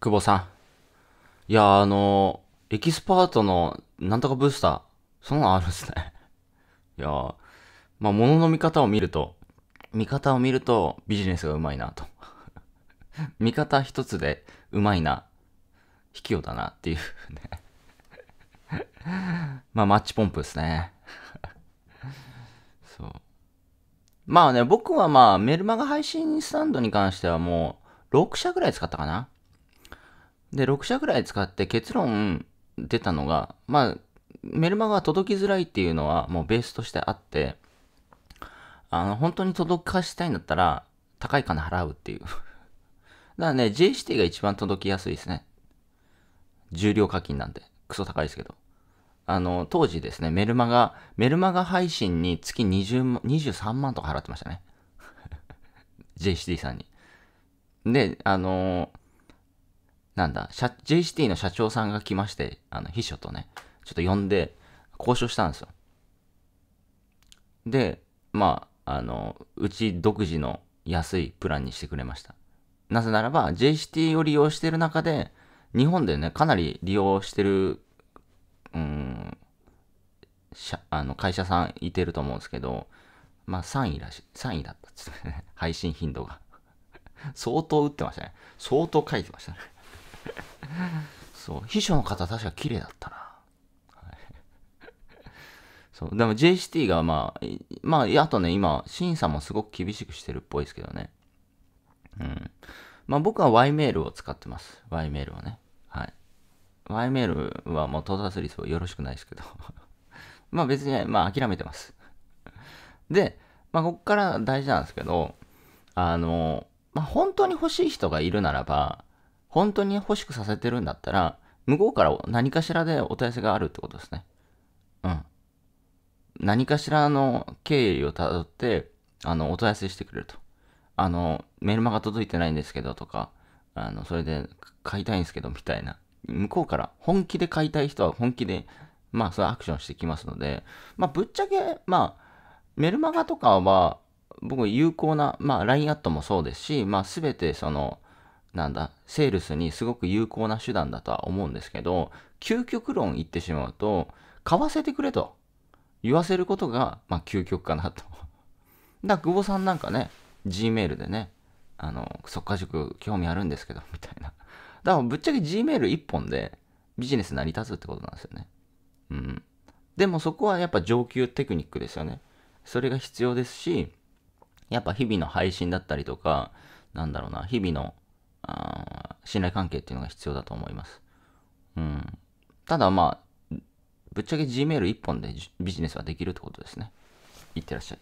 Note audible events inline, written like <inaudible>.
久保さん。いや、あの、エキスパートのなんとかブースター、そんなのあるんすね。<laughs> いや、まあ、物の見方を見ると、見方を見るとビジネスがうまいなと。<laughs> 見方一つでうまいな、卑怯だなっていうね <laughs> まあ、マッチポンプですねそう。まあね、僕はまあ、メルマガ配信スタンドに関してはもう、6社ぐらい使ったかな。で、6社ぐらい使って結論出たのが、まあ、メルマガが届きづらいっていうのはもうベースとしてあって、あの、本当に届かしたいんだったら、高い金払うっていうだからね、JCT が一番届きやすいですね。重量課金なんで。クソ高いですけど。あの、当時ですね、メルマガ、メルマガ配信に月20、23万とか払ってましたね。JCT <laughs> さんに。で、あのーなんだ、JCT の社長さんが来まして、あの、秘書とね、ちょっと呼んで、交渉したんですよ。で、まあ、あの、うち独自の安いプランにしてくれました。なぜならば、JCT を利用してる中で、日本でね、かなり利用してる、うん、あの会社さんいてると思うんですけど、まあ3位らしい、3位だったっつってね、配信頻度が。相当打ってましたね。相当書いてましたね。そう秘書の方確か綺麗だったな、はい、そうでも JCT がまあまああとね今審査もすごく厳しくしてるっぽいですけどねうんまあ僕は Y メールを使ってます Y メールをねはい Y メールはもう到達率はよろしくないですけど <laughs> まあ別に、ね、まあ諦めてますで、まあ、ここから大事なんですけど、あの、まあ、本当に欲しい人がいるならば、本当に欲しくさせてるんだったら、向こうから何かしらでお問い合わせがあるってことですね。うん。何かしらの経緯をたどって、あの、お問い合わせしてくれると。あの、メルマが届いてないんですけどとか、あの、それで買いたいんですけどみたいな。向こうから本気で買いたい人は本気で、まあ、それアクションしてきますので、まあ、ぶっちゃけ、まあ、メルマガとかは、僕有効な、まあ、LINE アットもそうですし、まあ、すべてその、なんだ、セールスにすごく有効な手段だとは思うんですけど、究極論言ってしまうと、買わせてくれと言わせることが、まあ、究極かなと。<laughs> だ久保さんなんかね、Gmail でね、あの、速化塾興味あるんですけど、みたいな。だからぶっちゃけ Gmail 一本でビジネス成り立つってことなんですよね。うん。でもそこはやっぱ上級テクニックですよね。それが必要ですし、やっぱ日々の配信だったりとか、なんだろうな、日々のあ信頼関係っていうのが必要だと思います。うん。ただまあ、ぶっちゃけ Gmail 一本でビジネスはできるってことですね。いってらっしゃい。